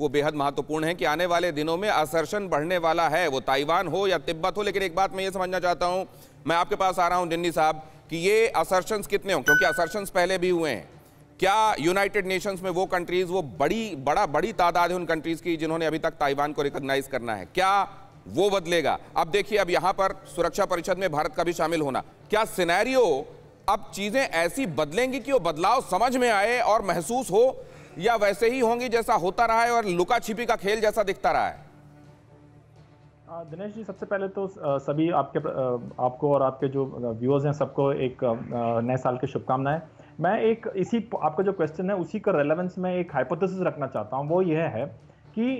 वो बेहद महत्वपूर्ण है कि आने वाले दिनों में असर्शन बढ़ने वाला है वो ताइवान हो या तिब्बत हो लेकिन एक बात मैं ये समझना चाहता हूँ मैं आपके पास आ रहा हूँ जिन्नी साहब कि ये असर्शन कितने हों क्योंकि असर्शन पहले भी हुए हैं क्या यूनाइटेड नेशंस में वो कंट्रीज वो बड़ी बड़ा बड़ी तादाद है उन कंट्रीज की जिन्होंने अभी तक ताइवान को रिकॉग्नाइज करना है क्या वो बदलेगा अब देखिए अब यहां पर सुरक्षा परिषद में भारत का भी शामिल होना क्या सिनेरियो अब चीजें ऐसी बदलेंगी कि वो बदलाव समझ में आए और महसूस हो या वैसे ही होंगी जैसा होता रहा है और लुका छिपी का खेल जैसा दिखता रहा है दिनेश जी सबसे पहले तो सभी आपके आपको और आपके जो व्यूअर्स हैं सबको एक नए साल की शुभकामनाएं मैं एक इसी आपका जो क्वेश्चन है उसी का रेलेवेंस में एक हाइपोथेसिस रखना चाहता हूं वो यह है कि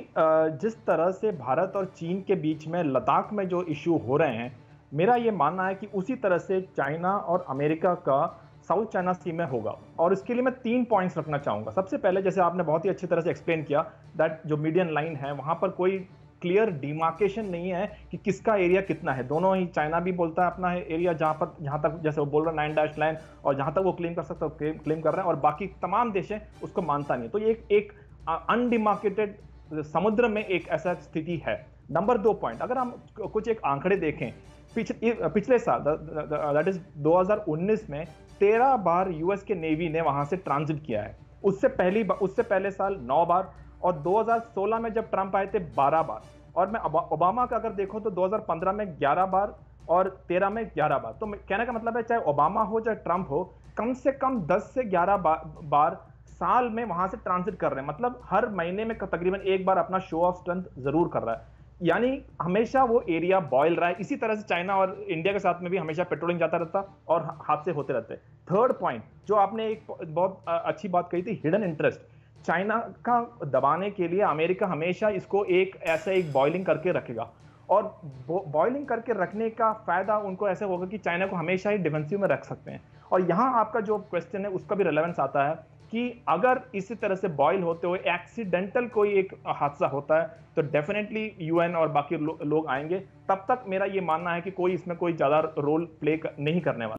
जिस तरह से भारत और चीन के बीच में लद्दाख में जो इशू हो रहे हैं मेरा ये मानना है कि उसी तरह से चाइना और अमेरिका का साउथ चाइना सी में होगा और इसके लिए मैं तीन पॉइंट्स रखना चाहूँगा सबसे पहले जैसे आपने बहुत ही अच्छी तरह से एक्सप्लेन किया दैट जो मीडियन लाइन है वहाँ पर कोई क्लियर डिमार्केशन नहीं है कि किसका एरिया कितना है दोनों ही चाइना भी बोलता है अपना है एरिया जहाँ पर जहाँ तक जैसे वो बोल रहा है नाइन डैश लाइन और जहाँ तक वो क्लेम कर सकता है क्लेम कर रहे हैं और बाकी तमाम देशें उसको मानता नहीं तो ये एक अनडिमार्केटेड समुद्र में एक ऐसा स्थिति है नंबर दो पॉइंट अगर हम कुछ एक आंकड़े देखें पिछले पिछले साल दैट इज 2019 में तेरह बार यूएस के नेवी ने वहां से ट्रांजिट किया है उससे पहली उससे पहले साल नौ बार और 2016 में जब ट्रंप आए थे बारह बार और मैं ओबामा का अगर देखो तो 2015 में 11 बार और 13 में 11 बार तो कहने का मतलब है चाहे ओबामा हो चाहे ट्रंप हो कम से कम 10 से 11 बार, बार साल में वहां से ट्रांसिट कर रहे हैं मतलब हर महीने में तकरीबन एक बार अपना शो ऑफ स्ट्रेंथ जरूर कर रहा है यानी हमेशा वो एरिया बॉयल रहा है इसी तरह से चाइना और इंडिया के साथ में भी हमेशा पेट्रोलिंग जाता रहता और हादसे होते रहते थर्ड पॉइंट जो आपने एक बहुत अच्छी बात कही थी हिडन इंटरेस्ट चाइना का दबाने के लिए अमेरिका हमेशा इसको एक ऐसा एक बॉइलिंग करके रखेगा और बॉइलिंग करके रखने का फ़ायदा उनको ऐसे होगा कि चाइना को हमेशा ही डिफेंसिव में रख सकते हैं और यहाँ आपका जो क्वेश्चन है उसका भी रिलेवेंस आता है कि अगर इसी तरह से बॉयल होते हुए एक्सीडेंटल कोई एक हादसा होता है तो डेफिनेटली यूएन और बाकी लो, लोग आएंगे तब तक मेरा ये मानना है कि कोई इसमें कोई ज़्यादा रोल प्ले नहीं करने वाला